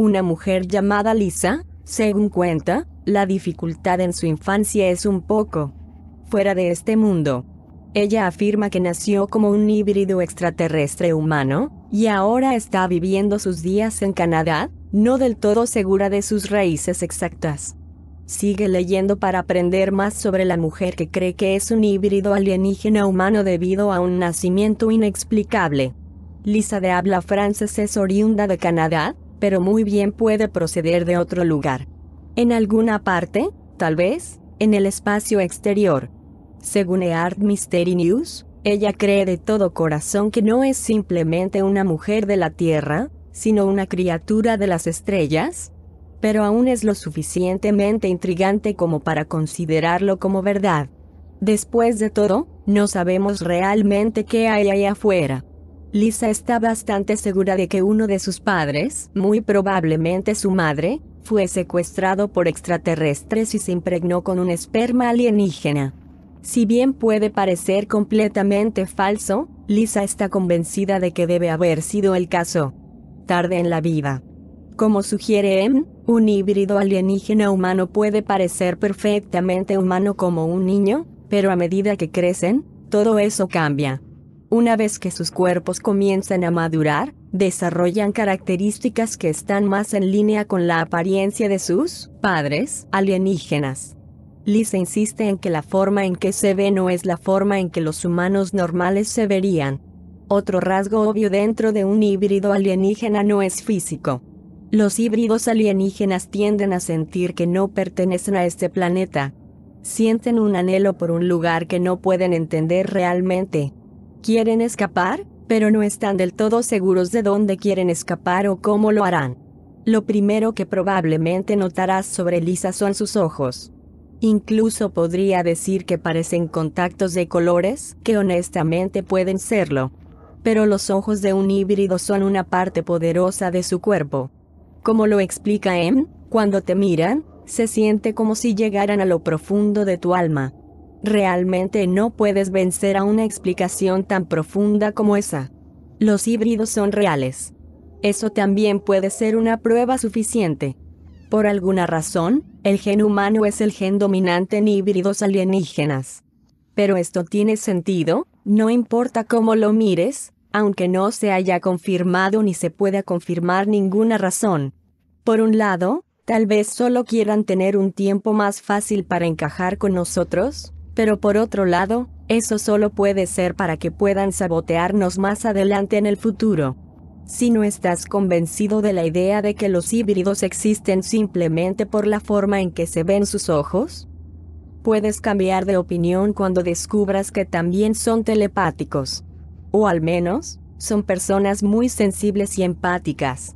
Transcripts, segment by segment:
Una mujer llamada Lisa, según cuenta, la dificultad en su infancia es un poco fuera de este mundo. Ella afirma que nació como un híbrido extraterrestre humano, y ahora está viviendo sus días en Canadá, no del todo segura de sus raíces exactas. Sigue leyendo para aprender más sobre la mujer que cree que es un híbrido alienígena humano debido a un nacimiento inexplicable. Lisa de habla francés es oriunda de Canadá, pero muy bien puede proceder de otro lugar. En alguna parte, tal vez, en el espacio exterior. Según Earth Mystery News, ella cree de todo corazón que no es simplemente una mujer de la Tierra, sino una criatura de las estrellas, pero aún es lo suficientemente intrigante como para considerarlo como verdad. Después de todo, no sabemos realmente qué hay ahí afuera. Lisa está bastante segura de que uno de sus padres, muy probablemente su madre, fue secuestrado por extraterrestres y se impregnó con un esperma alienígena. Si bien puede parecer completamente falso, Lisa está convencida de que debe haber sido el caso. Tarde en la vida. Como sugiere Em, un híbrido alienígena humano puede parecer perfectamente humano como un niño, pero a medida que crecen, todo eso cambia. Una vez que sus cuerpos comienzan a madurar, desarrollan características que están más en línea con la apariencia de sus padres alienígenas. Lisa insiste en que la forma en que se ve no es la forma en que los humanos normales se verían. Otro rasgo obvio dentro de un híbrido alienígena no es físico. Los híbridos alienígenas tienden a sentir que no pertenecen a este planeta. Sienten un anhelo por un lugar que no pueden entender realmente, Quieren escapar, pero no están del todo seguros de dónde quieren escapar o cómo lo harán. Lo primero que probablemente notarás sobre Lisa son sus ojos. Incluso podría decir que parecen contactos de colores, que honestamente pueden serlo. Pero los ojos de un híbrido son una parte poderosa de su cuerpo. Como lo explica Em, cuando te miran, se siente como si llegaran a lo profundo de tu alma. Realmente no puedes vencer a una explicación tan profunda como esa. Los híbridos son reales. Eso también puede ser una prueba suficiente. Por alguna razón, el gen humano es el gen dominante en híbridos alienígenas. Pero esto tiene sentido, no importa cómo lo mires, aunque no se haya confirmado ni se pueda confirmar ninguna razón. Por un lado, tal vez solo quieran tener un tiempo más fácil para encajar con nosotros, pero por otro lado, eso solo puede ser para que puedan sabotearnos más adelante en el futuro. Si no estás convencido de la idea de que los híbridos existen simplemente por la forma en que se ven sus ojos, puedes cambiar de opinión cuando descubras que también son telepáticos. O al menos, son personas muy sensibles y empáticas.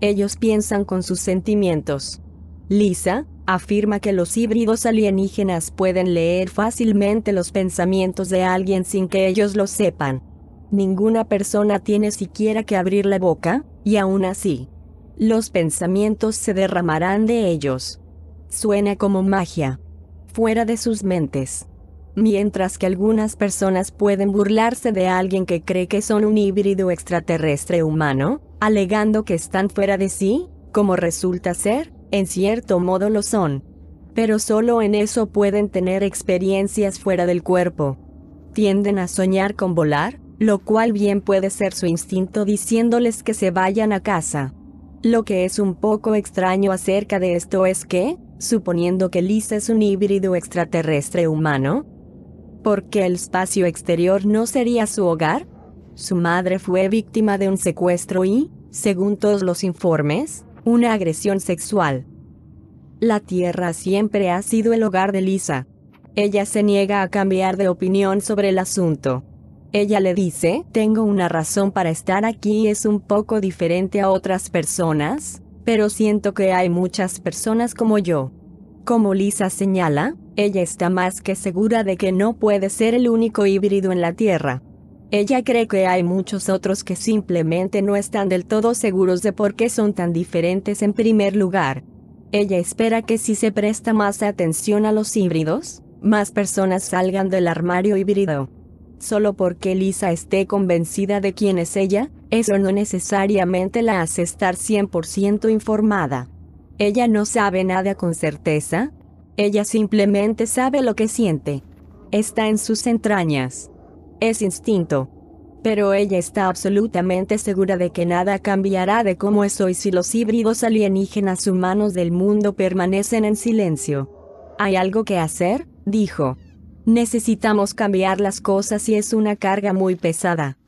Ellos piensan con sus sentimientos. Lisa, afirma que los híbridos alienígenas pueden leer fácilmente los pensamientos de alguien sin que ellos lo sepan. Ninguna persona tiene siquiera que abrir la boca, y aún así, los pensamientos se derramarán de ellos. Suena como magia. Fuera de sus mentes. Mientras que algunas personas pueden burlarse de alguien que cree que son un híbrido extraterrestre humano, alegando que están fuera de sí, como resulta ser, en cierto modo lo son. Pero solo en eso pueden tener experiencias fuera del cuerpo. Tienden a soñar con volar, lo cual bien puede ser su instinto diciéndoles que se vayan a casa. Lo que es un poco extraño acerca de esto es que, suponiendo que Lisa es un híbrido extraterrestre humano, ¿por qué el espacio exterior no sería su hogar? Su madre fue víctima de un secuestro y, según todos los informes, una agresión sexual. La Tierra siempre ha sido el hogar de Lisa. Ella se niega a cambiar de opinión sobre el asunto. Ella le dice, tengo una razón para estar aquí es un poco diferente a otras personas, pero siento que hay muchas personas como yo. Como Lisa señala, ella está más que segura de que no puede ser el único híbrido en la Tierra. Ella cree que hay muchos otros que simplemente no están del todo seguros de por qué son tan diferentes en primer lugar. Ella espera que si se presta más atención a los híbridos, más personas salgan del armario híbrido. Solo porque Lisa esté convencida de quién es ella, eso no necesariamente la hace estar 100% informada. Ella no sabe nada con certeza. Ella simplemente sabe lo que siente. Está en sus entrañas es instinto. Pero ella está absolutamente segura de que nada cambiará de cómo es hoy si los híbridos alienígenas humanos del mundo permanecen en silencio. ¿Hay algo que hacer? dijo. Necesitamos cambiar las cosas y es una carga muy pesada.